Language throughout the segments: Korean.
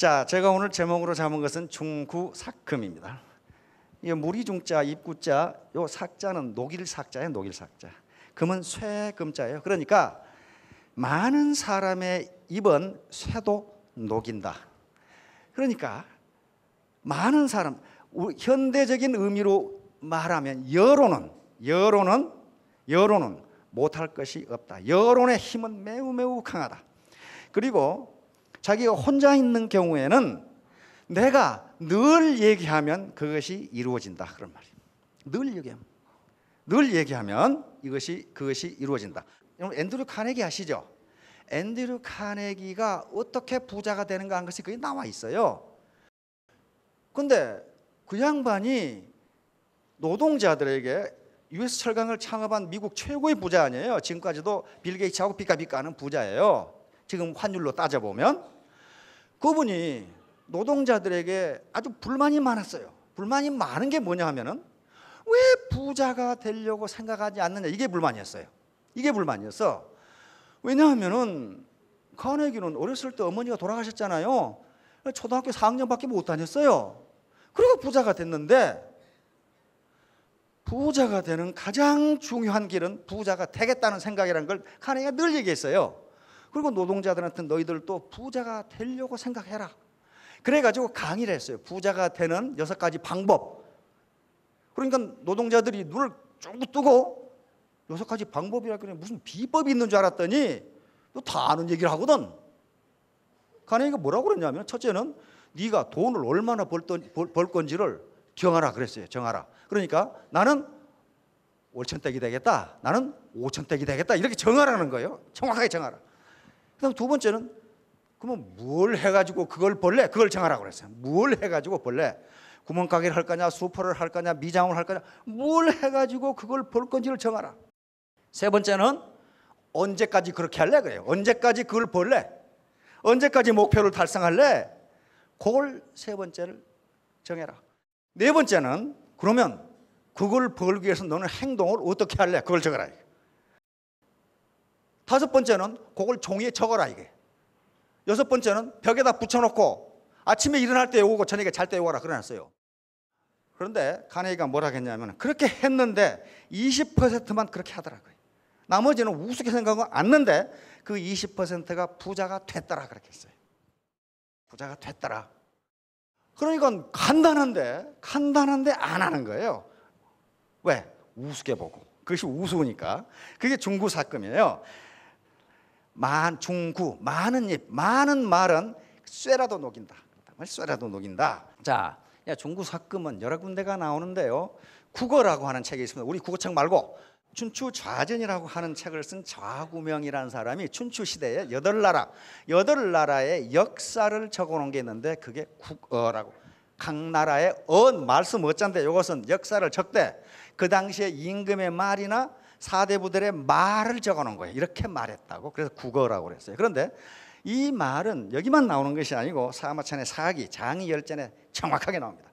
자, 제가 오늘 제목으로 잡은 것은 중구 삭금입니다. 이 무리 중자, 입구자, 요 삭자는 녹일 삭자예요, 녹일 삭자. 금은 쇠금자예요. 그러니까 많은 사람의 입은 쇠도 녹인다. 그러니까 많은 사람 현대적인 의미로 말하면 여론은 여론은 여론은 못할 것이 없다. 여론의 힘은 매우 매우 강하다. 그리고 자기가 혼자 있는 경우에는 내가 늘 얘기하면 그것이 이루어진다 그런 말입니다. 늘 얘기하면 늘 얘기하면 이것이 그것이 이루어진다. 여러분 앤드류 카네기 아시죠? 앤드류 카네기가 어떻게 부자가 되는가 한 것이 거기 나와 있어요. 근데 그 양반이 노동자들에게 US 철강을 창업한 미국 최고의 부자 아니에요. 지금까지도 빌 게이츠하고 비까비까하는 부자예요. 지금 환율로 따져보면 그분이 노동자들에게 아주 불만이 많았어요. 불만이 많은 게 뭐냐 하면은 왜 부자가 되려고 생각하지 않느냐 이게 불만이었어요. 이게 불만이었어. 왜냐하면은 카네기는 어렸을 때 어머니가 돌아가셨잖아요. 초등학교 4학년밖에 못 다녔어요. 그리고 부자가 됐는데 부자가 되는 가장 중요한 길은 부자가 되겠다는 생각이라는 걸 카네기가 늘 얘기했어요. 그리고 노동자들한테 너희들 도 부자가 되려고 생각해라. 그래가지고 강의를 했어요. 부자가 되는 여섯 가지 방법. 그러니까 노동자들이 눈을 쭉 뜨고 여섯 가지 방법이라 그래 무슨 비법이 있는 줄 알았더니 또 다 아는 얘기를 하거든. 가네가 그러니까 뭐라고 그랬냐면 첫째는 네가 돈을 얼마나 벌, 벌, 벌 건지를 정하라 그랬어요. 정하라. 그러니까 나는 월천대기 되겠다. 나는 오천대기 되겠다. 이렇게 정하라는 거예요. 정확하게 정하라. 그다음 두 번째는 그러면 뭘 해가지고 그걸 벌래? 그걸 정하라고 그랬어요. 뭘 해가지고 벌래? 구멍가게를 할 거냐, 수퍼를할 거냐, 미장을 할 거냐, 뭘 해가지고 그걸 볼 건지를 정하라. 세 번째는 언제까지 그렇게 할래? 그래요. 언제까지 그걸 벌래? 언제까지 목표를 달성할래? 그걸 세 번째를 정해라. 네 번째는 그러면 그걸 벌기 위해서 너는 행동을 어떻게 할래? 그걸 적어라. 다섯 번째는 그걸 종이에 적어라 이게. 여섯 번째는 벽에다 붙여놓고 아침에 일어날 때 외우고 저녁에 잘때 외워라 그러놨어요 그런데 가네이가 뭐라 했냐면 그렇게 했는데 20%만 그렇게 하더라고요. 나머지는 우습게 생각하고 앉는데 그 20%가 부자가 됐더라 그렇게 했어요. 부자가 됐더라. 그러니까 간단한데 간단한데 안 하는 거예요. 왜? 우습게 보고. 그것이 우스우니까. 그게 중구 사건이에요. 만, 중구, 많은 입, 많은 말은 쇠라도 녹인다. 쇠라도 녹인다. 자, 야, 중구 삭금은 여러 군데가 나오는데요. 국어라고 하는 책이 있습니다. 우리 국어책 말고 춘추 좌전이라고 하는 책을 쓴 좌구명이라는 사람이 춘추 시대에 여덟 나라 여덟 나라의 역사를 적어놓은 게 있는데 그게 국어라고 각 나라의 언 말씀 뭐 어짠데 이것은 역사를 적대 그 당시에 임금의 말이나 사대부들의 말을 적어놓은 거예요. 이렇게 말했다고. 그래서 국어라고 그랬어요. 그런데 이 말은 여기만 나오는 것이 아니고 사마찬의 사기, 장이 열전에 정확하게 나옵니다.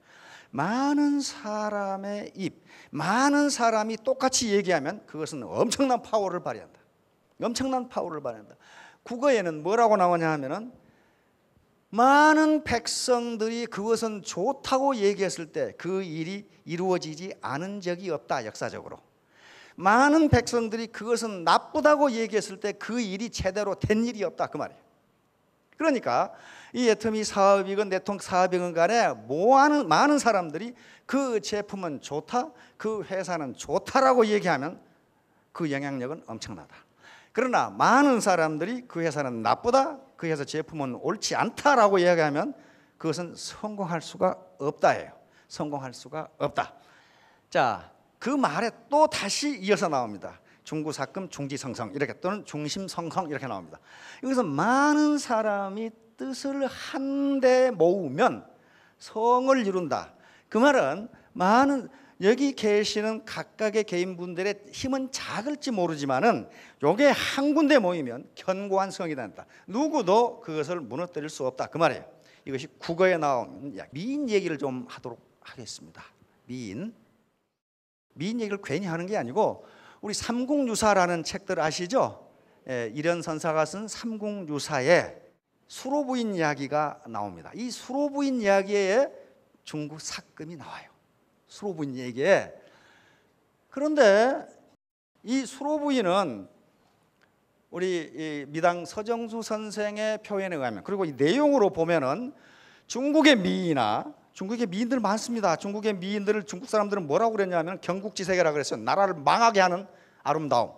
많은 사람의 입, 많은 사람이 똑같이 얘기하면 그것은 엄청난 파워를 발휘한다. 엄청난 파워를 발휘한다. 국어에는 뭐라고 나오냐 하면은 많은 백성들이 그것은 좋다고 얘기했을 때 그 일이 이루어지지 않은 적이 없다 역사적으로. 많은 백성들이 그것은 나쁘다고 얘기했을 때 그 일이 제대로 된 일이 없다 그 말이에요. 그러니까 이 애터미 사업이건 네통 사업이건 간에 뭐하는 많은 사람들이 그 제품은 좋다, 그 회사는 좋다라고 얘기하면 그 영향력은 엄청나다. 그러나 많은 사람들이 그 회사는 나쁘다, 그 회사 제품은 옳지 않다라고 얘기하면 그것은 성공할 수가 없다예요. 성공할 수가 없다. 자, 그 말에 또 다시 이어서 나옵니다. 중구사금 중지성성 이렇게 또는 중심성성 이렇게 나옵니다. 여기서 많은 사람이 뜻을 한데 모으면 성을 이룬다. 그 말은 많은 여기 계시는 각각의 개인분들의 힘은 작을지 모르지만은 요게 한 군데 모이면 견고한 성이 된다. 누구도 그것을 무너뜨릴 수 없다. 그 말이에요. 이것이 국어에 나온 미인 얘기를 좀 하도록 하겠습니다. 미인. 미인 얘기를 괜히 하는 게 아니고 우리 삼국유사라는 책들 아시죠? 예, 이련 선사가 쓴 삼국유사에 수로부인 이야기가 나옵니다. 이 수로부인 이야기에 중국 삭금이 나와요. 수로부인 얘기에 그런데 이 수로부인은 우리 미당 서정수 선생의 표현에 의하면 그리고 이 내용으로 보면은 중국의 미이나 중국에 미인들 많습니다. 중국의 미인들을 중국 사람들은 뭐라고 그랬냐면 경국지세계라 그랬어요. 나라를 망하게 하는 아름다움.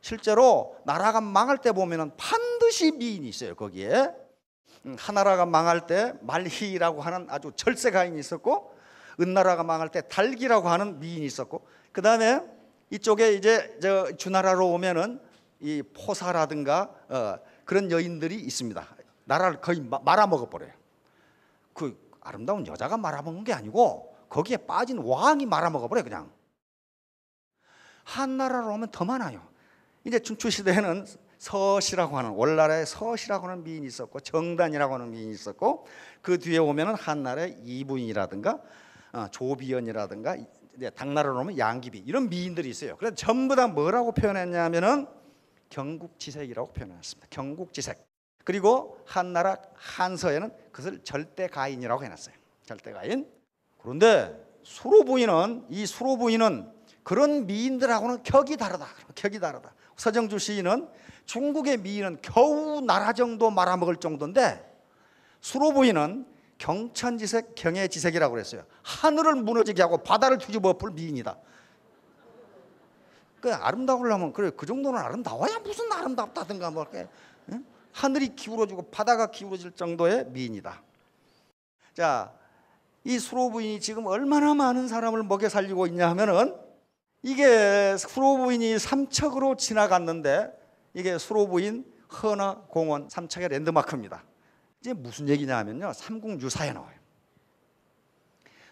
실제로 나라가 망할 때 보면은 반드시 미인이 있어요. 거기에 하나라가 음, 망할 때 말희라고 하는 아주 절세 가인이 있었고 은나라가 망할 때 달기라고 하는 미인이 있었고 그 다음에 이쪽에 이제 저 주나라로 오면은 이 포사라든가 어, 그런 여인들이 있습니다. 나라를 거의 말아먹어 버려요. 그 아름다운 여자가 말아먹은 게 아니고 거기에 빠진 왕이 말아먹어버려 그냥. 한 나라로 오면 더 많아요. 이제 춘추시대에는 서시라고 하는 원나라에 서시라고 하는 미인이 있었고 정단이라고 하는 미인이 있었고 그 뒤에 오면은 한나라의 이부인이라든가 어, 조비연이라든가 당나라로 오면 양기비 이런 미인들이 있어요. 그래서 전부 다 뭐라고 표현했냐면은 경국지색이라고 표현했습니다. 경국지색. 그리고 한나라 한서에는 그것을 절대가인이라고 해놨어요. 절대가인. 그런데 수로 부인은 이 수로 부인은 그런 미인들하고는 격이 다르다. 격이 다르다. 서정주 시인은 중국의 미인은 겨우 나라 정도 말아먹을 정도인데 수로 부인은 경천지색, 경해지색이라고 그랬어요. 하늘을 무너지게 하고 바다를 뒤집어 풀 미인이다. 그 아름다우려면 그래 그 정도는 아름다워야 무슨 아름답다든가 뭐 이렇게 응? 하늘이 기울어지고 바다가 기울어질 정도의 미인이다. 자, 이 수로부인이 지금 얼마나 많은 사람을 먹여 살리고 있냐 하면은 이게 수로부인이 삼척으로 지나갔는데 이게 수로부인 허나 공원 삼척의 랜드마크입니다. 이제 무슨 얘기냐 하면요. 삼국유사에 나와요.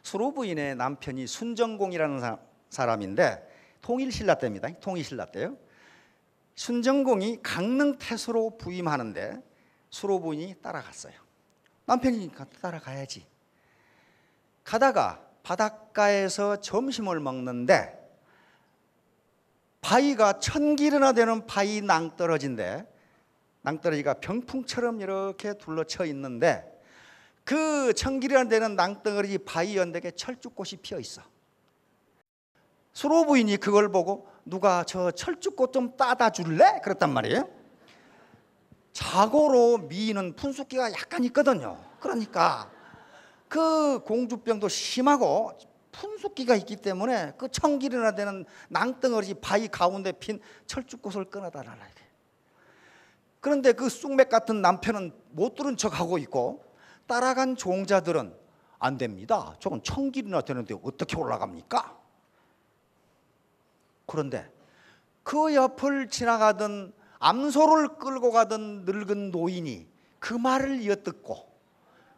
수로부인의 남편이 순정공이라는 사, 람인데 통일신라 때입니다. 통일신라 때요. 순정공이 강릉 태수로 부임하는데 수로 부인이 따라갔어요. 남편이니까 따라가야지. 가다가 바닷가에서 점심을 먹는데 바위가 천 길이나 되는 바위 낭떠러지인데 낭떠러지가 병풍처럼 이렇게 둘러쳐 있는데 그 천길이나 되는 낭떠러지 바위 연대에 철쭉꽃이 피어 있어. 수로 부인이 그걸 보고 누가 저 철쭉꽃 좀 따다 줄래? 그랬단 말이에요. 자고로 미인은 분수기가 약간 있거든요. 그러니까 그 공주병도 심하고 푼숙기가 있기 때문에 그 청길이나 되는 낭떠러지 바위 가운데 핀 철쭉꽃을 끊어달라 그런데 그 쑥맥 같은 남편은 못 들은 척하고 있고 따라간 종자들은 안 됩니다. 저건 청길이나 되는데 어떻게 올라갑니까? 그런데 그 옆을 지나가던 암소를 끌고 가던 늙은 노인이 그 말을 엿듣고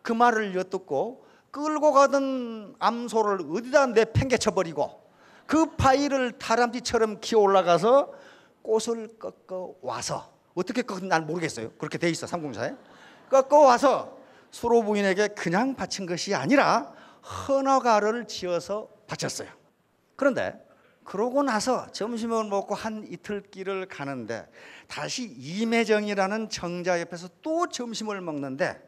그 말을 엿듣고 끌고 가던 암소를 어디다 내팽개쳐 버리고 그 파이를 다람쥐처럼 키워 올라가서 꽃을 꺾어 와서 어떻게 꺾은 난 모르겠어요. 그렇게 돼 있어 삼공사에 꺾어 와서 수로 부인에게 그냥 바친 것이 아니라 헌화가를 지어서 바쳤어요. 그런데 그러고 나서 점심을 먹고 한 이틀 길을 가는데 다시 이매정이라는 정자 옆에서 또 점심을 먹는데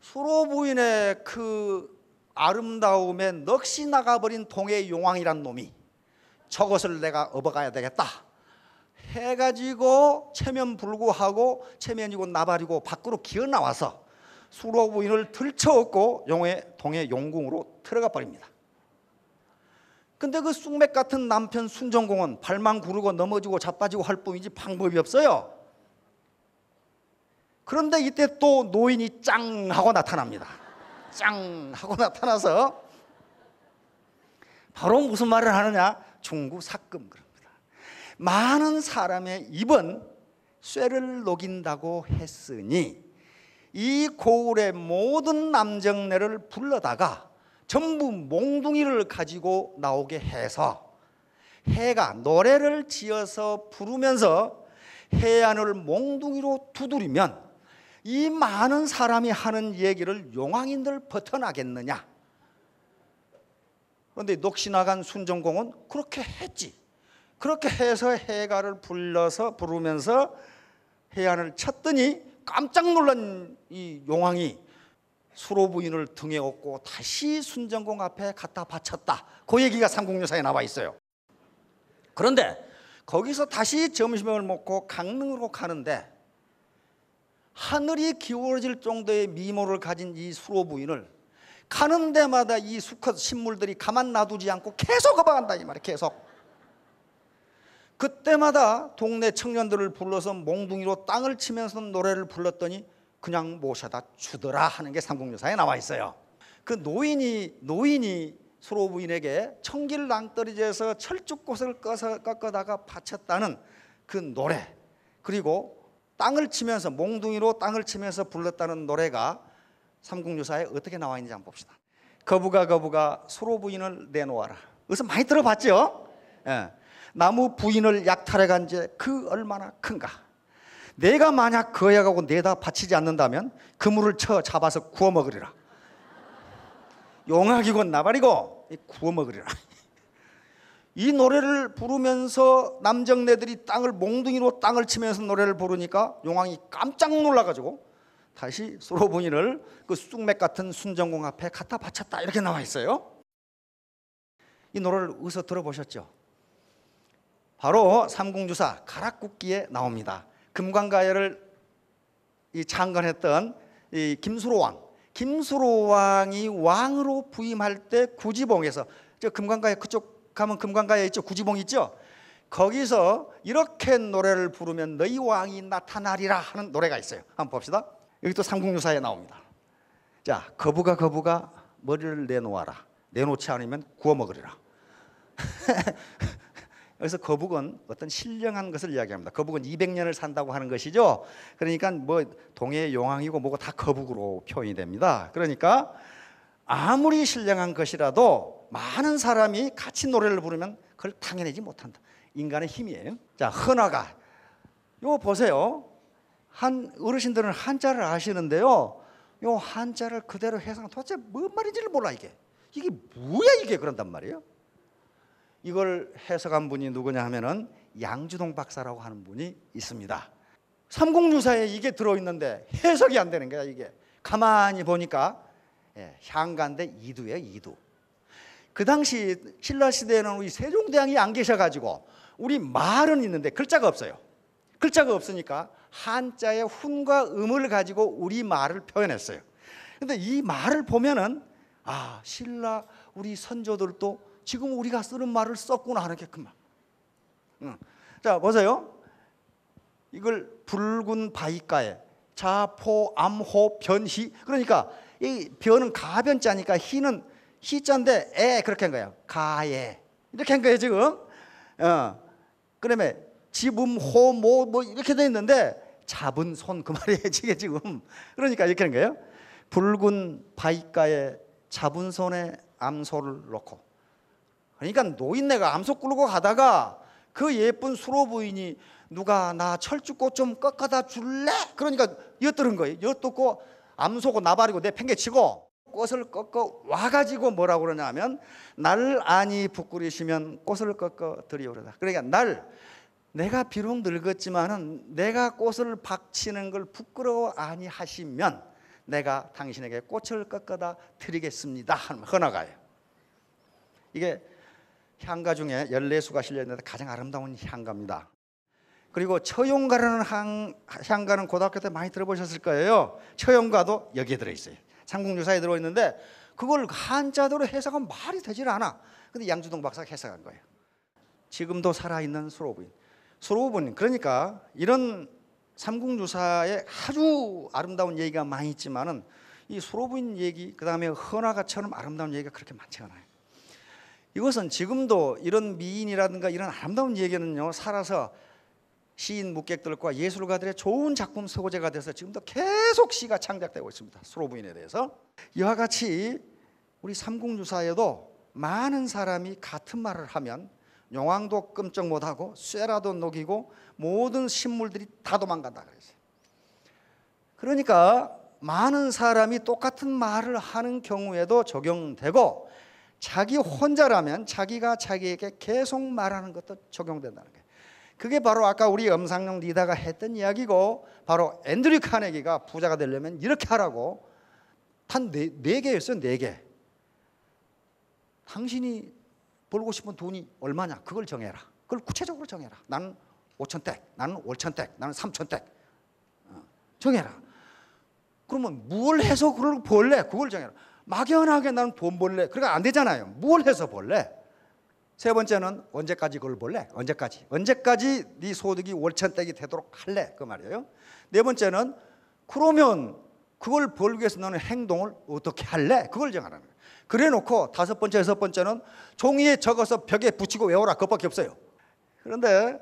수로 부인의 그 아름다움에 넋이 나가버린 동해 용왕이란 놈이 저것을 내가 업어가야 되겠다 해가지고 체면 불구하고 체면이고 나발이고 밖으로 기어 나와서 수로 부인을 들쳐업고 용의 동해 용궁으로 들어가 버립니다. 근데 그 쑥맥 같은 남편 순정공은 발만 구르고 넘어지고 자빠지고 할 뿐이지 방법이 없어요. 그런데 이때 또 노인이 짱 하고 나타납니다. 짱 하고 나타나서 바로 무슨 말을 하느냐? 종구 삭금 그럽니다. 많은 사람의 입은 쇠를 녹인다고 했으니 이 고을의 모든 남정네를 불러다가 전부 몽둥이를 가지고 나오게 해서 해가 노래를 지어서 부르면서 해안을 몽둥이로 두드리면 이 많은 사람이 하는 얘기를 용왕인들 벗어나겠느냐 그런데 녹시 나간 순정공은 그렇게 했지. 그렇게 해서 해가를 불러서 부르면서 해안을 쳤더니 깜짝 놀란 이 용왕이 수로 부인을 등에 업고 다시 순정공 앞에 갖다 바쳤다. 그 얘기가 삼국유사에 나와 있어요. 그런데 거기서 다시 점심을 먹고 강릉으로 가는데 하늘이 기울어질 정도의 미모를 가진 이 수로 부인을 가는 데마다 이 수컷 식물들이 가만 놔두지 않고 계속 허방한다 이 말이에요. 계속. 그때마다 동네 청년들을 불러서 몽둥이로 땅을 치면서 노래를 불렀더니 그냥 모셔다 주더라 하는 게 삼국유사에 나와 있어요. 그 노인이 노인이 서로 부인에게 청길 낭떠러지에서 철쭉꽃을 꺾어다가 바쳤다는 그 노래 그리고 땅을 치면서 몽둥이로 땅을 치면서 불렀다는 노래가 삼국유사에 어떻게 나와 있는지 한번 봅시다. 거부가 거부가 서로 부인을 내놓아라. 여기서 많이 들어봤죠? 예. 나무 부인을 약탈해 간지그 얼마나 큰가. 내가 만약 거역하고 그 내다 바치지 않는다면 그물을 쳐 잡아서 구워 먹으리라. 용악이고 나발이고 구워 먹으리라. 이 노래를 부르면서 남정네들이 땅을 몽둥이로 땅을 치면서 노래를 부르니까 용왕이 깜짝 놀라가지고 다시 소로분이를 그 쑥맥 같은 순정궁 앞에 갖다 바쳤다 이렇게 나와 있어요. 이 노래를 어디서 들어보셨죠? 바로 삼공주사 가락굽기에 나옵니다. 금관가열을 이 창건했던 이 김수로 왕, 김수로 왕이 왕으로 부임할 때 구지봉에서 저 금관가에 그쪽 가면 금관가에 있죠 구지봉 있죠. 거기서 이렇게 노래를 부르면 너희 왕이 나타나리라 하는 노래가 있어요. 한번 봅시다. 여기 또 삼국유사에 나옵니다. 자, 거부가 거부가 머리를 내놓아라. 내놓지 않으면 구워 먹으리라. 여기서 거북은 어떤 신령한 것을 이야기합니다. 거북은 200년을 산다고 하는 것이죠. 그러니까 뭐 동해 용왕이고 뭐고 다 거북으로 표현이 됩니다. 그러니까 아무리 신령한 것이라도 많은 사람이 같이 노래를 부르면 그걸 당해내지 못한다. 인간의 힘이에요. 자, 헌화가. 요 보세요. 한 어르신들은 한자를 아시는데요. 요 한자를 그대로 해석 도대체 뭔 말인지를 몰라 이게. 이게 뭐야 이게 그런단 말이에요. 이걸 해석한 분이 누구냐 하면은 양주동 박사라고 하는 분이 있습니다. 삼국유사에 이게 들어있는데 해석이 안 되는 거야 이게. 가만히 보니까 예, 향간대 이두예요 이두. 그 당시 신라 시대에는 우리 세종대왕이 안 계셔가지고 우리 말은 있는데 글자가 없어요. 글자가 없으니까 한자의 훈과 음을 가지고 우리 말을 표현했어요. 근데 이 말을 보면은 아 신라 우리 선조들도 지금 우리가 쓰는 말을 썼구나 하는 게끔만 응. 자, 보세요. 이걸 붉은 바위가에 자포, 암호, 변희. 그러니까 이 변은 가변자니까 희는 희자인데 에 그렇게 한 거야. 가에. 이렇게 한 거예요, 지금. 어. 그다음 지음, 호, 모, 뭐 이렇게 돼 있는데 잡은 손 그 말이에요, 지금. 그러니까 이렇게 한 거예요. 붉은 바위가에 잡은 손에 암소를 놓고 그러니까 노인네가 암소 끌고 가다가 그 예쁜 수로 부인이 누가 나 철쭉꽃 좀 꺾어다 줄래? 그러니까 엿들은 거예요. 엿듣고 암소고 나발이고 내 팽개치고 꽃을 꺾어 와가지고 뭐라고 그러냐면 날 아니 부끄리시면 꽃을 꺾어 드리오르다. 그러니까 날 내가 비록 늙었지만은 내가 꽃을 박치는 걸 부끄러워 아니 하시면 내가 당신에게 꽃을 꺾어다 드리겠습니다. 하나가요 이게 향가 중에 14수가 실려있는데 가장 아름다운 향가입니다. 그리고 처용가라는 향, 향가는 고등학교 때 많이 들어보셨을 거예요. 처용가도 여기에 들어있어요. 삼국유사에 들어있는데 그걸 한자도로 해석하면 말이 되질 않아. 근데 양주동 박사가 해석한 거예요. 지금도 살아있는 수로부인. 수로부인 그러니까 이런 삼국유사에 아주 아름다운 얘기가 많이 있지만은 이 수로부인 얘기 그다음에 헌화가처럼 아름다운 얘기가 그렇게 많지 않아요. 이것은 지금도 이런 미인이라든가 이런 아름다운 얘기는요 살아서 시인 묵객들과 예술가들의 좋은 작품 소재가 돼서 지금도 계속 시가 창작되고 있습니다. 수로 부인에 대해서 이와 같이 우리 삼국유사에도 많은 사람이 같은 말을 하면 용왕도 끔쩍 못하고 쇠라도 녹이고 모든 식물들이 다 도망간다 그랬어요. 그러니까 많은 사람이 똑같은 말을 하는 경우에도 적용되고 자기 혼자라면 자기가 자기에게 계속 말하는 것도 적용된다는 거예요. 그게 바로 아까 우리 음상용 리다가 했던 이야기고 바로 앤드류 카네기가 부자가 되려면 이렇게 하라고 단네 네 개였어요. 네 개. 당신이 벌고 싶은 돈이 얼마냐? 그걸 정해라. 그걸 구체적으로 정해라. 나는 5천택, 나는 5천택, 나는 3천택. 어, 정해라. 그러면 뭘 해서 그걸 벌래? 그걸 정해라. 막연하게 나는 돈 벌래. 그러니까 안 되잖아요. 뭘 해서 벌래? 세 번째는 언제까지 그걸 벌래? 언제까지? 언제까지 네 소득이 월천대기 되도록 할래? 그 말이에요. 네 번째는 그러면 그걸 벌기 위해서 너는 행동을 어떻게 할래? 그걸 정하는 거예요. 그래 놓고 다섯 번째, 여섯 번째는 종이에 적어서 벽에 붙이고 외워라. 그것밖에 없어요. 그런데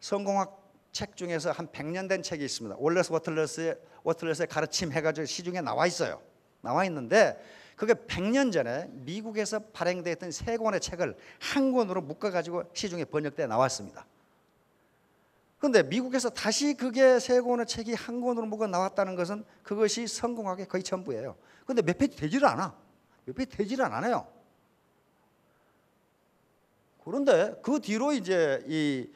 성공학 책 중에서 한 100년 된 책이 있습니다. 월레스 워틀레스의 워틀레스의 가르침 해가지고 시중에 나와 있어요. 나와 있는데 그게 100년 전에 미국에서 발행되었던 세 권의 책을 한 권으로 묶어가지고 시중에 번역돼 나왔습니다. 그런데 미국에서 다시 그게 세 권의 책이 한 권으로 묶어 나왔다는 것은 그것이 성공하게 거의 전부예요. 그런데 몇 페이지 되지를 않아. 몇 페이지 되지를 않아요. 그런데 그 뒤로 이제 이,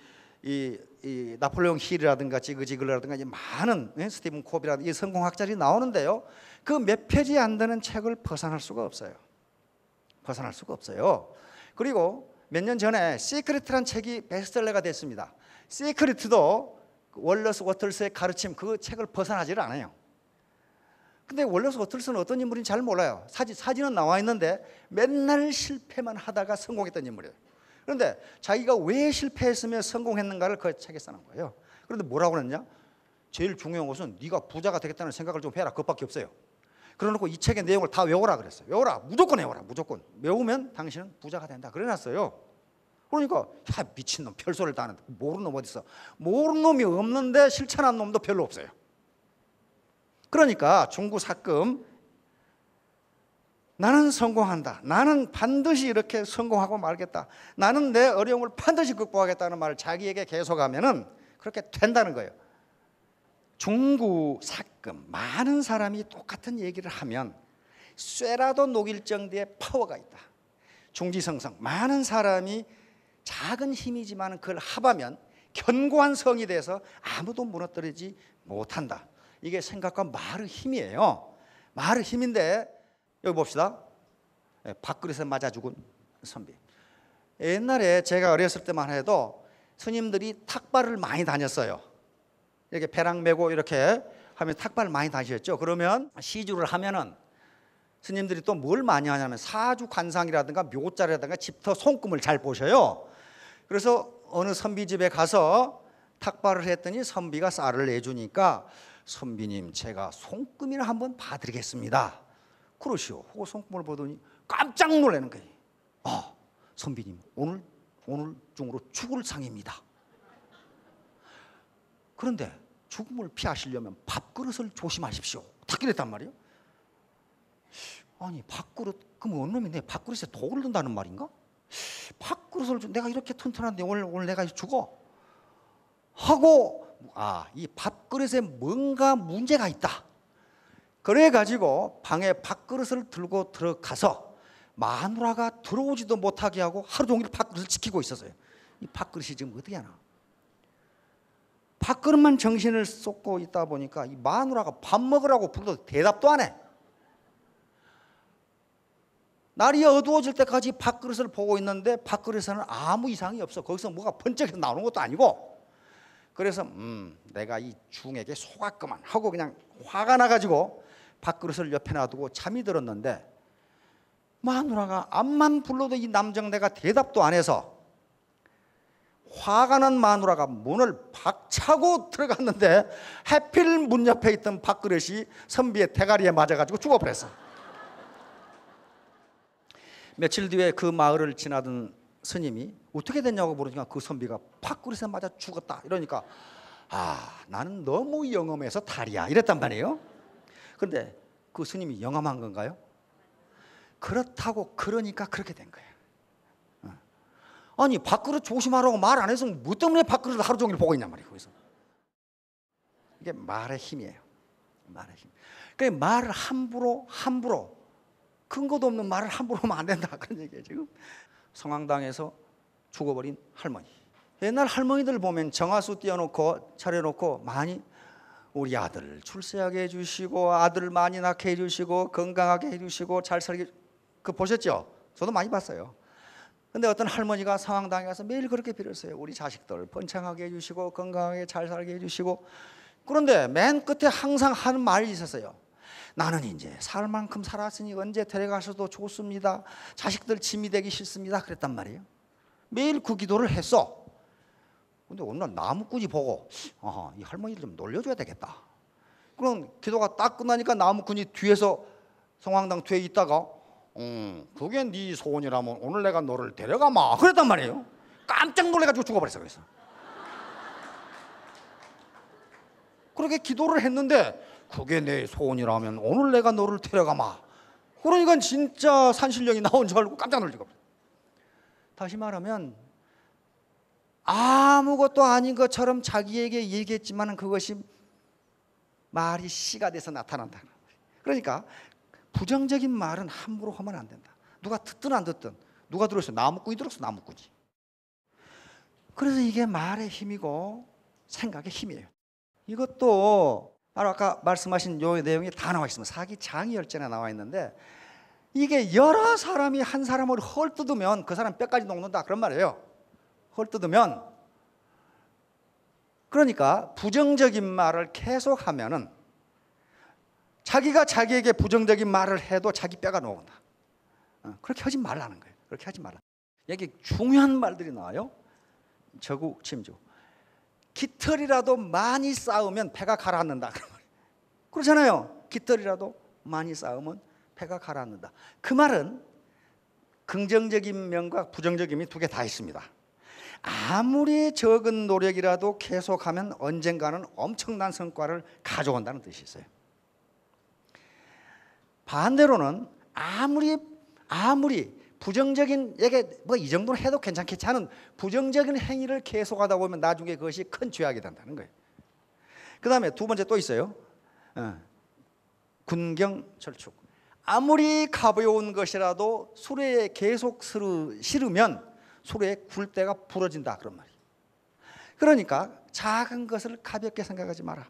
이, 이 나폴레옹 힐이라든가 지그지글러라든가 이제 많은 예, 스티븐 코비라든가 이 성공학자들이 나오는데요. 그몇 페이지 안 되는 책을 벗어날 수가 없어요. 벗어날 수가 없어요. 그리고 몇 년 전에 시크릿이라는 책이 베스트셀러가 됐습니다. 시크릿도 월러스 워털스의 가르침 그 책을 벗어나지를 않아요. 근데 월러스 워털스는 어떤 인물인지 잘 몰라요. 사진, 사진은 나와 있는데 맨날 실패만 하다가 성공했던 인물이에요. 그런데 자기가 왜 실패했으며 성공했는가를 그 책에 써놓 거예요. 그런데 뭐라고 그랬냐? 제일 중요한 것은 네가 부자가 되겠다는 생각을 좀 해라. 그것밖에 없어요. 그러놓고 이 책의 내용을 다 외워라 그랬어요. 외워라. 무조건 외워라. 무조건. 외우면 당신은 부자가 된다. 그래놨어요. 그러니까 야 미친놈 별소를 다 하는데 모르는 놈 어딨어 모르는 놈이 없는데 실천한 놈도 별로 없어요 그러니까 중구사금 나는 성공한다 나는 반드시 이렇게 성공하고 말겠다 나는 내 어려움을 반드시 극복하겠다는 말을 자기에게 계속하면 그렇게 된다는 거예요 중구 사금 많은 사람이 똑같은 얘기를 하면 쇠라도 녹일 정도의 파워가 있다. 중지성성 많은 사람이 작은 힘이지만 그걸 합하면 견고한 성이 돼서 아무도 무너뜨리지 못한다. 이게 생각과 말의 힘이에요. 말의 힘인데 여기 봅시다. 예, 밥그릇에 맞아 죽은 선비. 옛날에 제가 어렸을 때만 해도 스님들이 탁발을 많이 다녔어요. 이렇게 배랑 메고 이렇게 하면 탁발 많이 다셨죠 그러면 시주를 하면은 스님들이 또 뭘 많이 하냐면 사주 관상이라든가 묘자라든가 집터 손금을 잘 보셔요. 그래서 어느 선비 집에 가서 탁발을 했더니 선비가 쌀을 내주니까 선비님 제가 손금이나 한번 봐드리겠습니다. 그러시오. 하 손금을 보더니 깜짝 놀라는 거예요. 아 선비님 오늘 오늘 중으로 죽을 상입니다. 그런데 죽음을 피하시려면 밥그릇을 조심하십시오. 딱 이랬단 말이에요. 아니 밥그릇 그럼 어느 놈이 내 밥그릇에 독을 넣는다는 말인가? 밥그릇을 내가 이렇게 튼튼한데 오늘, 오늘 내가 죽어 하고 아이 밥그릇에 뭔가 문제가 있다. 그래 가지고 방에 밥그릇을 들고 들어가서 마누라가 들어오지도 못하게 하고 하루 종일 밥그릇을 지키고 있었어요. 이 밥그릇이 지금 어떻게 하나? 밥그릇만 정신을 쏟고 있다 보니까 이 마누라가 밥 먹으라고 불러도 대답도 안 해. 날이 어두워질 때까지 밥그릇을 보고 있는데 밥그릇에는 아무 이상이 없어. 거기서 뭐가 번쩍해서 나오는 것도 아니고. 그래서 음, 내가 이 중에게 속았구만 하고 그냥 화가 나가지고 밥그릇을 옆에 놔두고 잠이 들었는데 마누라가 암만 불러도 이 남정네가 대답도 안 해서 화가 난 마누라가 문을 박차고 들어갔는데 해필 문 옆에 있던 밥그릇이 선비의 대가리에 맞아가지고 죽어버렸어. 며칠 뒤에 그 마을을 지나던 스님이 어떻게 됐냐고 물으니까 그 선비가 밥그릇에 맞아 죽었다. 이러니까 아 나는 너무 영험해서 탈이야. 이랬단 말이에요. 그런데 그 스님이 영험한 건가요? 그렇다고 그러니까 그렇게 된 거예요. 아니 밥그릇 조심하라고 말 안 해서 뭐 때문에 밥그릇을 하루 종일 보고 있냐 말이에요. 거기서 이게 말의 힘이에요. 말의 힘. 그러니까 말을 함부로 함부로 근거도 없는 말을 함부로 하면 안 된다 그런 얘기예요. 지금 성황당에서 죽어버린 할머니. 옛날 할머니들 보면 정화수 띄워놓고 차려놓고 많이 우리 아들 출세하게 해주시고 아들 많이 낳게 해주시고 건강하게 해주시고 잘 살게 그 보셨죠? 저도 많이 봤어요. 근데 어떤 할머니가 상황당해 가서 매일 그렇게 빌었어요. 우리 자식들 번창하게 해주시고 건강하게 잘 살게 해주시고 그런데 맨 끝에 항상 하는 말이 있었어요. 나는 이제 살 만큼 살았으니 언제 데려가셔도 좋습니다. 자식들 짐이 되기 싫습니다. 그랬단 말이에요. 매일 그 기도를 했어. 근데 어느 날 나무꾼이 보고 아하, 이 할머니를 좀 놀려줘야 되겠다. 그럼 기도가 딱 끝나니까 나무꾼이 뒤에서 성황당 뒤에 있다가 음, 그게 네 소원이라면 오늘 내가 너를 데려가마 그랬단 말이에요 깜짝 놀래가지고 죽어버렸어 그래서 그렇게 기도를 했는데 그게 내 소원이라면 오늘 내가 너를 데려가마 그러니까 진짜 산신령이 나온 줄 알고 깜짝 놀리고 다시 말하면 아무것도 아닌 것처럼 자기에게 얘기했지만 그것이 말이 씨가 돼서 나타난다 그러니까 부정적인 말은 함부로 하면 안 된다. 누가 듣든 안 듣든 누가 들었어 나무꾼이 들었어 나무꾼이. 그래서 이게 말의 힘이고 생각의 힘이에요. 이것도 바로 아까 말씀하신 요 내용이 다 나와 있습니다. 사기 장이열전에 나와 있는데 이게 여러 사람이 한 사람을 헐뜯으면 그 사람 뼈까지 녹는다 그런 말이에요. 헐뜯으면 그러니까 부정적인 말을 계속하면은 자기가 자기에게 부정적인 말을 해도 자기 뼈가 녹는다. 어, 그렇게 하지 말라는 거예요. 그렇게 하지 말라. 여기 중요한 말들이 나와요. 저국 침조. 깃털이라도 많이 쌓으면 배가 가라앉는다. 그렇잖아요. 깃털이라도 많이 쌓으면 배가 가라앉는다. 그 말은 긍정적인 면과 부정적인 면두개 다 있습니다. 아무리 적은 노력이라도 계속하면 언젠가는 엄청난 성과를 가져온다는 뜻이 있어요. 반대로는 아무리 아무리 부정적인 이게 뭐이 정도는 해도 괜찮겠지 하는 부정적인 행위를 계속하다 보면 나중에 그것이 큰 죄악이 된다는 거예요. 그 다음에 두 번째 또 있어요. 어. 군경 철축. 아무리 가벼운 것이라도 술에 계속 스르, 실으면 술에 굴대가 부러진다 그런 말이에요. 그러니까 작은 것을 가볍게 생각하지 마라.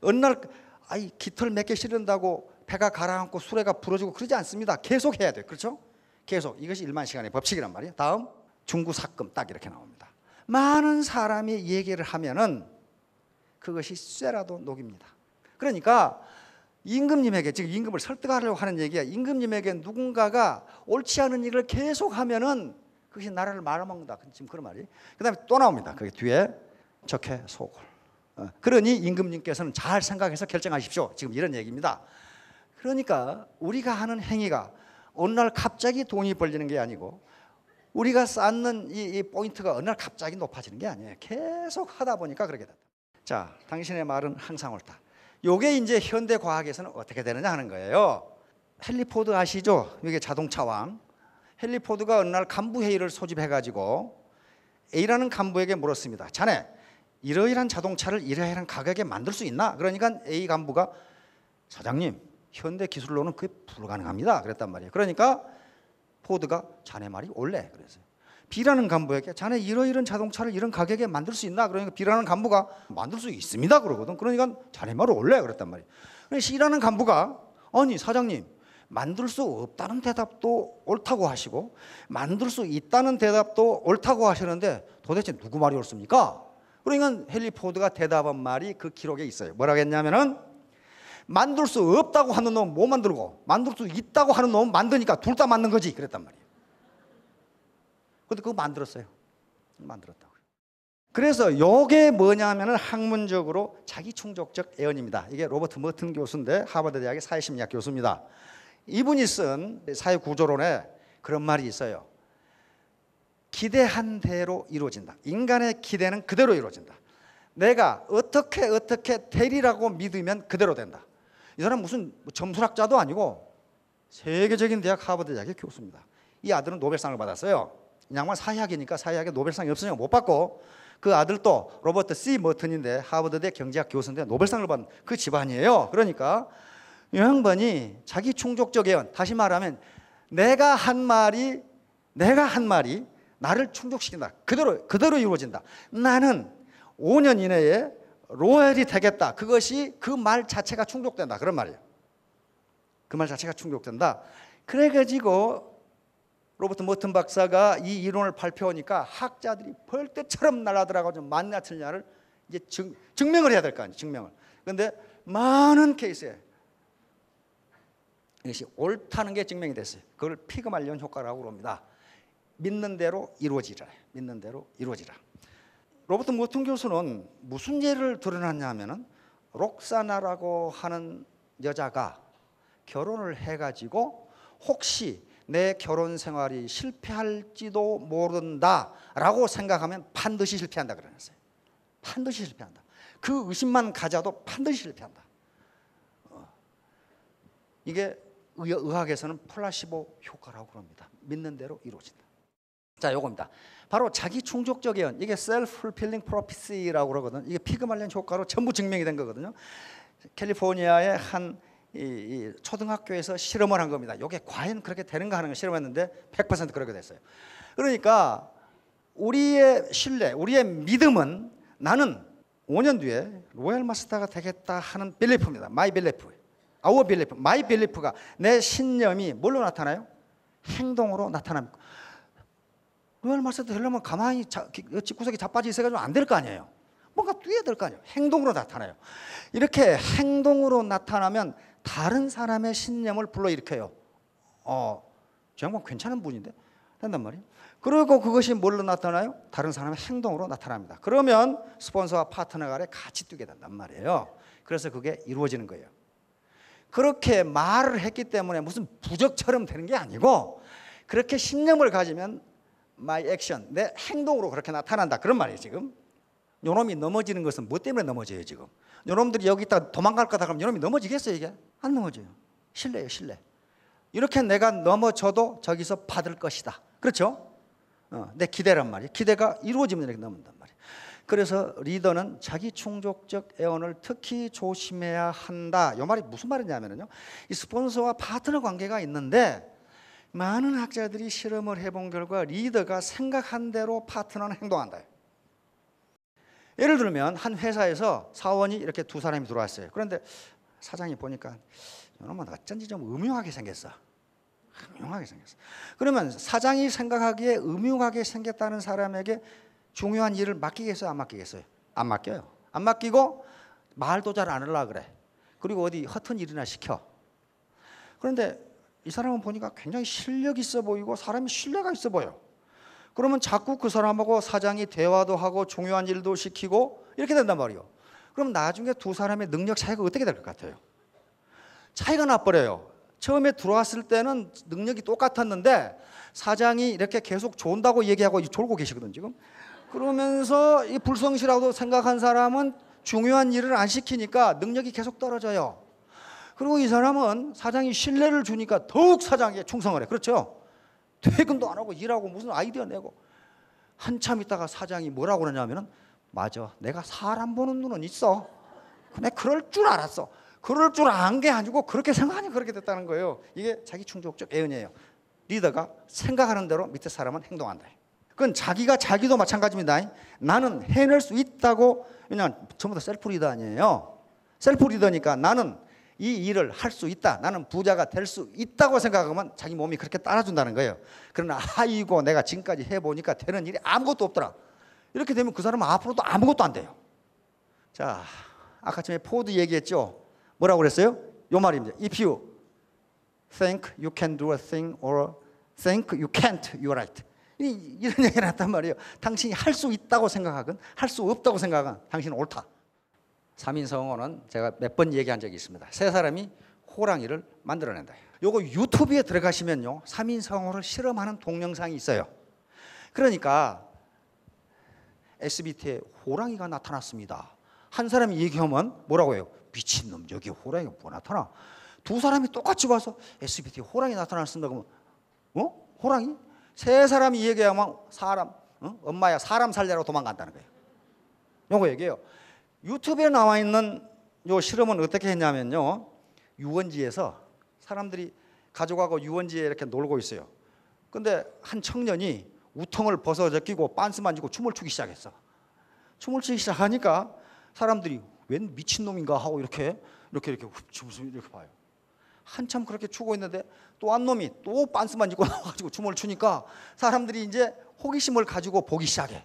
어느 날 아이 깃털 몇 개 실은다고 배가 가라앉고 수레가 부러지고 그러지 않습니다. 계속 해야 돼. 요 그렇죠? 계속. 이것이 1만 시간의 법칙이란 말이에요. 다음. 중구사금 딱 이렇게 나옵니다. 많은 사람이 얘기를 하면은 그것이 쇠라도 녹입니다. 그러니까 임금님에게 지금 임금을 설득하려고 하는 얘기야. 임금님에게 누군가가 옳지 않은 일을 계속 하면은 그것이 나라를 말아먹는다. 그 지금 그런 말이. 그다음에 또 나옵니다. 그게 뒤에 적해 속을. 어, 그러니 임금님께서는 잘 생각해서 결정하십시오. 지금 이런 얘기입니다. 그러니까 우리가 하는 행위가 어느 날 갑자기 돈이 벌리는 게 아니고 우리가 쌓는 이, 이 포인트가 어느 날 갑자기 높아지는 게 아니에요. 계속 하다 보니까 그렇게 됐다. 자, 당신의 말은 항상 옳다. 요게 이제 현대 과학에서는 어떻게 되느냐 하는 거예요. 헨리 포드 아시죠? 이게 자동차 왕. 헨리 포드가 어느 날 간부 회의를 소집해 가지고 A라는 간부에게 물었습니다. 자네 이러이러한 자동차를 이러이러한 가격에 만들 수 있나? 그러니까 A 간부가 사장님 현대 기술로는 그게 불가능합니다. 그랬단 말이에요. 그러니까 포드가 자네 말이 올래 그랬어요. B라는 간부에게 자네 이러이런 자동차를 이런 가격에 만들 수 있나? 그러니까 B라는 간부가 만들 수 있습니다. 그러거든. 그러니까 자네 말을올래 그랬단 말이에요. 그러니까 C라는 간부가 아니 사장님 만들 수 없다는 대답도 옳다고 하시고 만들 수 있다는 대답도 옳다고 하시는데 도대체 누구 말이 옳습니까? 그러니까 헨리 포드가 대답한 말이 그 기록에 있어요. 뭐라고 했냐면은 만들 수 없다고 하는 놈못 만들고 만들 수 있다고 하는 놈 만드니까 둘다 맞는 거지 그랬단 말이에요. 근데 그거 만들었어요. 만들었다고요. 그래서 요게 뭐냐면 학문적으로 자기 충족적 애언입니다. 이게 로버트 머튼 교수인데 하버드 대학의 사회심리학 교수입니다. 이분이 쓴 사회 구조론에 그런 말이 있어요. 기대한 대로 이루어진다. 인간의 기대는 그대로 이루어진다. 내가 어떻게 어떻게 되리라고 믿으면 그대로 된다. 이 사람 무슨 뭐 점술학자도 아니고 세계적인 대학 하버드 대학의 교수입니다. 이 아들은 노벨상을 받았어요. 이 양반 사회학이니까 사회학에 노벨상이 없으니까 못 받고 그 아들도 로버트 C 머튼인데 하버드대 경제학 교수인데 노벨상을 받은 그 집안이에요. 그러니까 이 양반이 자기 충족적 예언 다시 말하면 내가 한 말이 내가 한 말이 나를 충족시킨다. 그대로 그대로 이루어진다. 나는 5년 이내에 로엘이 되겠다. 그것이 그 말 자체가 충족된다. 그런 말이에요. 그 말 자체가 충족된다. 그래가지고 로버트 모튼 박사가 이 이론을 발표하니까 학자들이 벌떼처럼 날아들어가고 지 맞냐 틀냐를 이제 증, 증명을 해야 될 거 아니에요. 증명을. 그런데 많은 케이스에 이것이 옳다는 게 증명이 됐어요. 그걸 피그말리온 효과라고 그럽니다. 믿는 대로 이루어지라. 믿는 대로 이루어지라. 로버트 무튼 교수는 무슨 예를 드러났냐 하면은 록사나라고 하는 여자가 결혼을 해가지고 혹시 내 결혼 생활이 실패할지도 모른다라고 생각하면 반드시 실패한다 그러어요 반드시 실패한다. 그 의심만 가져도 반드시 실패한다. 어. 이게 의학에서는 플라시보 효과라고 그니다 믿는 대로 이루어진다. 자, 요겁니다. 바로 자기 충족적 예언. 이게 self fulfilling prophecy라고 그러거든. 이게 피그말린 효과로 전부 증명이 된 거거든요. 캘리포니아의 한이 초등학교에서 실험을 한 겁니다. 이게 과연 그렇게 되는가 하는 걸 실험했는데 100% 그렇게 됐어요. 그러니까 우리의 신뢰, 우리의 믿음은 나는 5년 뒤에 로얄 마스터가 되겠다 하는 빌리프입니다. 마이 빌리프. 아워 빌리프. 마이 빌리프가 내 신념이 뭘로 나타나요? 행동으로 나타납니다. 노엘 말세도 되려면 가만히 자, 어, 집구석에 자빠져 있어가지고 안 될 거 아니에요. 뭔가 뛰어야 될 거 아니에요. 행동으로 나타나요. 이렇게 행동으로 나타나면 다른 사람의 신념을 불러일으켜요. 어, 저 양반 괜찮은 분인데? 된단 말이에요. 그리고 그것이 뭘로 나타나요? 다른 사람의 행동으로 나타납니다. 그러면 스폰서와 파트너 간에 같이 뛰게 된단 말이에요. 그래서 그게 이루어지는 거예요. 그렇게 말을 했기 때문에 무슨 부적처럼 되는 게 아니고 그렇게 신념을 가지면 my action, 내 행동으로 그렇게 나타난다. 그런 말이에요, 지금. 요놈이 넘어지는 것은 뭐 때문에 넘어져요, 지금? 요놈들이 여기 있다가 도망갈 거다 그러면 요놈이 넘어지겠어요, 이게? 안 넘어져요. 신뢰예요, 신뢰. 이렇게 내가 넘어져도 저기서 받을 것이다. 그렇죠? 어, 내 기대란 말이에요. 기대가 이루어지면 이렇게 넘는단 말이에요. 그래서 리더는 자기 충족적 애원을 특히 조심해야 한다. 이 말이 무슨 말이냐면요. 이 스폰서와 파트너 관계가 있는데 많은 학자들이 실험을 해본 결과 리더가 생각한 대로 파트너는 행동한다. 예를 들면 한 회사에서 사원이 이렇게 두 사람이 들어왔어요. 그런데 사장이 보니까 이놈은 어쩐지 좀 음흉하게 생겼어. 음흉하게 생겼어. 그러면 사장이 생각하기에 음흉하게 생겼다는 사람에게 중요한 일을 맡기겠어요? 안 맡기겠어요? 안 맡겨요. 안 맡기고 말도 잘 안 하려 그래. 그리고 어디 허튼 일이나 시켜. 그런데 이 사람은 보니까 굉장히 실력 있어 보이고 사람이 신뢰가 있어 보여. 그러면 자꾸 그 사람하고 사장이 대화도 하고 중요한 일도 시키고 이렇게 된단 말이요. 그럼 나중에 두 사람의 능력 차이가 어떻게 될 것 같아요? 차이가 나버려요. 처음에 들어왔을 때는 능력이 똑같았는데 사장이 이렇게 계속 좋은다고 얘기하고 졸고 계시거든 지금. 그러면서 이 불성실하고 생각한 사람은 중요한 일을 안 시키니까 능력이 계속 떨어져요. 그리고 이 사람은 사장이 신뢰를 주니까 더욱 사장에 게 충성을 해. 그렇죠? 퇴근도 안 하고 일하고 무슨 아이디어 내고. 한참 있다가 사장이 뭐라고 그러냐면은 맞아. 내가 사람 보는 눈은 있어. 근데 그럴 줄 알았어. 그럴 줄 안 게 아니고 그렇게 생각하니 그렇게 됐다는 거예요. 이게 자기 충족적 애연이에요. 리더가 생각하는 대로 밑에 사람은 행동한다. 그건 자기가 자기도 마찬가지입니다. 나는 해낼 수 있다고 그냥 전부 다 셀프 리더 아니에요. 셀프 리더니까 나는 이 일을 할 수 있다. 나는 부자가 될 수 있다고 생각하면 자기 몸이 그렇게 따라준다는 거예요. 그러나 아이고 내가 지금까지 해보니까 되는 일이 아무것도 없더라. 이렇게 되면 그 사람은 앞으로도 아무것도 안 돼요. 자, 아까 전에 포드 얘기했죠. 뭐라고 그랬어요? 요 말입니다. If you think you can do a thing or think you can't, you're right. 이런 얘기가 났단 말이에요. 당신이 할 수 있다고 생각하건 할 수 없다고 생각하건 당신은 옳다. 3인성어는 제가 몇 번 얘기한 적이 있습니다. 세 사람이 호랑이를 만들어낸다. 요거 유튜브에 들어가시면요. 삼인성어를 실험하는 동영상이 있어요. 그러니까 SBT에 호랑이가 나타났습니다. 한 사람이 얘기하면 뭐라고 해요? 미친놈 여기 호랑이가 뭐 나타나? 두 사람이 똑같이 와서 SBT에 호랑이 나타났습니다. 그러면 어? 호랑이? 세 사람이 얘기하면 사람 어? 엄마야 사람 살려고 도망간다는 거예요. 요거 얘기해요 유튜브에 나와 있는 요 실험은 어떻게 했냐면요. 유원지에서 사람들이 가져가고 유원지에 이렇게 놀고 있어요. 근데 한 청년이 우통을 벗어져 끼고 빤스만 지고 춤을 추기 시작했어. 춤을 추기 시작하니까 사람들이 웬 미친놈인가 하고 이렇게 이렇게 이렇게 춤을 이렇게 봐요. 한참 그렇게 추고 있는데 또 한 놈이 또 빤스만 입고 나와가지고 춤을 추니까 사람들이 이제 호기심을 가지고 보기 시작해.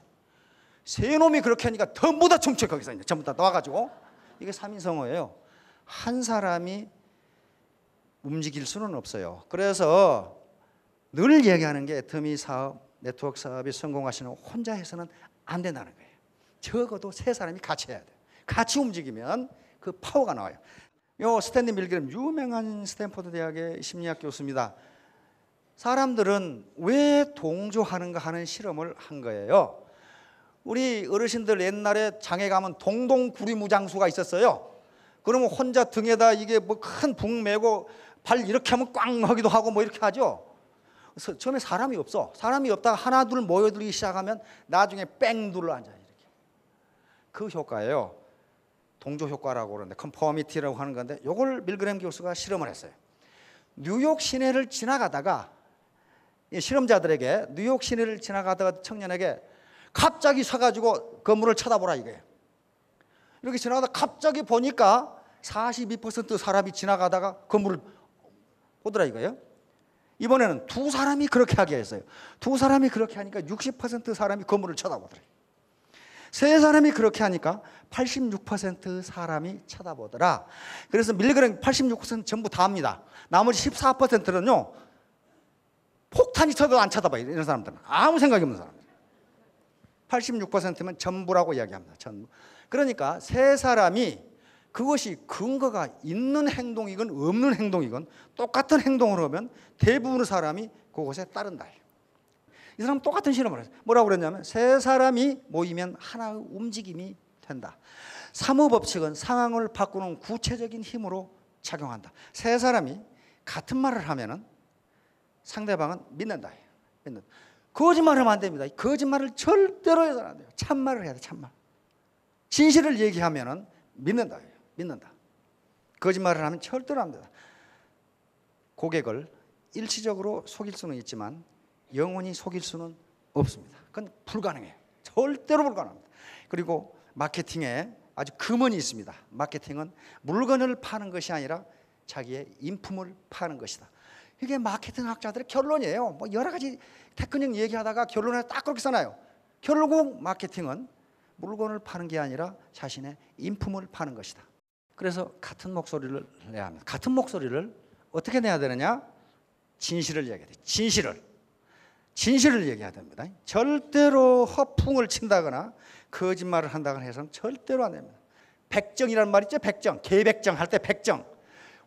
세 놈이 그렇게 하니까 전부 다 정책하게 생겨. 전부 다 나와가지고. 이게 3인성어예요. 한 사람이 움직일 수는 없어요. 그래서 늘 얘기하는 게 애터미 사업, 네트워크 사업이 성공하시는 혼자 해서는 안 된다는 거예요. 적어도 세 사람이 같이 해야 돼요. 같이 움직이면 그 파워가 나와요. 요 스탠리 밀그램 유명한 스탠퍼드 대학의 심리학 교수입니다. 사람들은 왜 동조하는가 하는 실험을 한 거예요. 우리 어르신들 옛날에 장에 가면 동동구리무장수가 있었어요. 그러면 혼자 등에다 이게 뭐 큰 붕 메고 발 이렇게 하면 꽝 하기도 하고 뭐 이렇게 하죠. 서 처음에 사람이 없어. 사람이 없다가 하나 둘 모여들기 시작하면 나중에 뺑 눌러 앉아 이렇게. 그 효과예요. 동조 효과라고 그러는데 컨포미티라고 하는 건데 요걸 밀그램 교수가 실험을 했어요. 뉴욕 시내를 지나가다가 실험자들에게 뉴욕 시내를 지나가다가 청년에게 갑자기 서가지고 건물을 쳐다보라 이거예요. 이렇게 지나가다 갑자기 보니까 42% 사람이 지나가다가 건물을 보더라 이거예요. 이번에는 두 사람이 그렇게 하게 했어요. 두 사람이 그렇게 하니까 60% 사람이 건물을 쳐다보더래세 사람이 그렇게 하니까 86% 사람이 쳐다보더라. 그래서 밀그램 86% 전부 다 합니다. 나머지 14%는요, 폭탄이 쳐도 안 쳐다봐요. 이런 사람들은. 아무 생각이 없는 사람. 86%면 전부라고 이야기합니다. 전부. 그러니까 세 사람이 그것이 근거가 있는 행동이건 없는 행동이건 똑같은 행동을 하면 대부분의 사람이 그것에 따른다. 이 사람 똑같은 실험을 했어요. 뭐라고 그랬냐면 세 사람이 모이면 하나의 움직임이 된다. 사무법칙은 상황을 바꾸는 구체적인 힘으로 작용한다. 세 사람이 같은 말을 하면 상대방은 믿는다. 믿는다. 거짓말 하면 안 됩니다. 거짓말을 절대로 해서는 안 돼요. 참말을 해야 돼, 참말. 진실을 얘기하면 믿는다. 믿는다. 거짓말을 하면 절대로 안 된다. 고객을 일시적으로 속일 수는 있지만 영원히 속일 수는 없습니다. 그건 불가능해요. 절대로 불가능합니다. 그리고 마케팅에 아주 금원이 있습니다. 마케팅은 물건을 파는 것이 아니라 자기의 인품을 파는 것이다. 이게 마케팅 학자들의 결론이에요. 뭐 여러 가지 테크닉 얘기하다가 결론에 딱 그렇게 써놔요. 결국 마케팅은 물건을 파는 게 아니라 자신의 인품을 파는 것이다. 그래서 같은 목소리를 내야 합니다. 같은 목소리를 어떻게 내야 되느냐? 진실을 얘기해야 돼. 진실을. 진실을 얘기해야 됩니다. 절대로 허풍을 친다거나 거짓말을 한다거나 해서는 절대로 안 됩니다. 백정이란 말 있죠? 백정. 개백정 할 때 백정.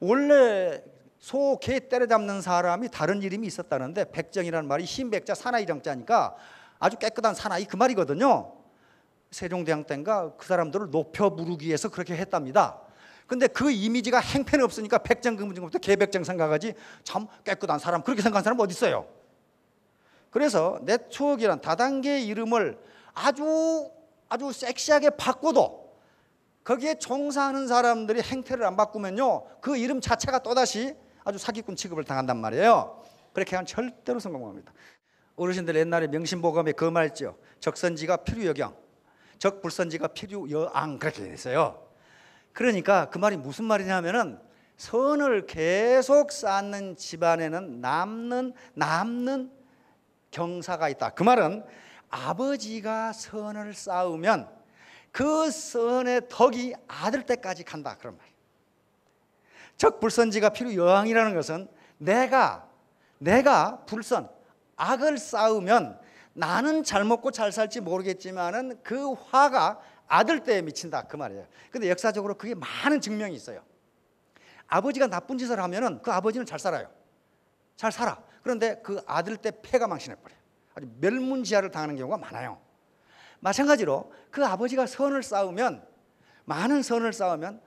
원래 소, 개 때려잡는 사람이 다른 이름이 있었다는데 백정이라는 말이 흰 백자 사나이 정자니까 아주 깨끗한 사나이 그 말이거든요. 세종대왕 때인가 그 사람들을 높여 부르기 위해서 그렇게 했답니다. 근데 그 이미지가 행패는 없으니까 백장금부터 그 개백정 생각하지 참 깨끗한 사람 그렇게 생각하는 사람 어디 있어요? 그래서 내 추억이란 다단계 이름을 아주 아주 섹시하게 바꿔도 거기에 종사하는 사람들이 행태를 안 바꾸면요 그 이름 자체가 또다시 아주 사기꾼 취급을 당한단 말이에요. 그렇게 하면 절대로 성공합니다. 어르신들 옛날에 명심보감에 그 말했죠. 적선지가 필요여경, 적불선지가 필요여앙 그렇게 했어요. 그러니까 그 말이 무슨 말이냐면은 선을 계속 쌓는 집안에는 남는 남는 경사가 있다. 그 말은 아버지가 선을 쌓으면 그 선의 덕이 아들 때까지 간다. 그런 말. 즉 불선지가 필요 여항이라는 것은 내가 내가 불선 악을 쌓으면 나는 잘 먹고 잘 살지 모르겠지만은 그 화가 아들 때에 미친다 그 말이에요. 근데 역사적으로 그게 많은 증명이 있어요. 아버지가 나쁜 짓을 하면은 그 아버지는 잘 살아요. 잘 살아. 그런데 그 아들 때 폐가 망신해 버려. 아주 멸문지하를 당하는 경우가 많아요. 마찬가지로 그 아버지가 선을 쌓으면 많은 선을 쌓으면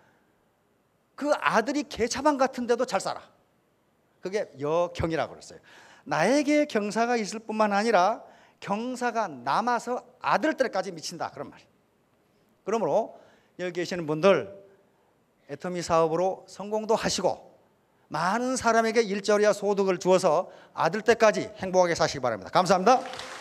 그 아들이 개차방 같은데도 잘 살아. 그게 여경이라고 그랬어요. 나에게 경사가 있을 뿐만 아니라 경사가 남아서 아들들까지 미친다 그런 말 그러므로 여기 계시는 분들 애터미 사업으로 성공도 하시고 많은 사람에게 일자리와 소득을 주어서 아들 때까지 행복하게 사시기 바랍니다. 감사합니다.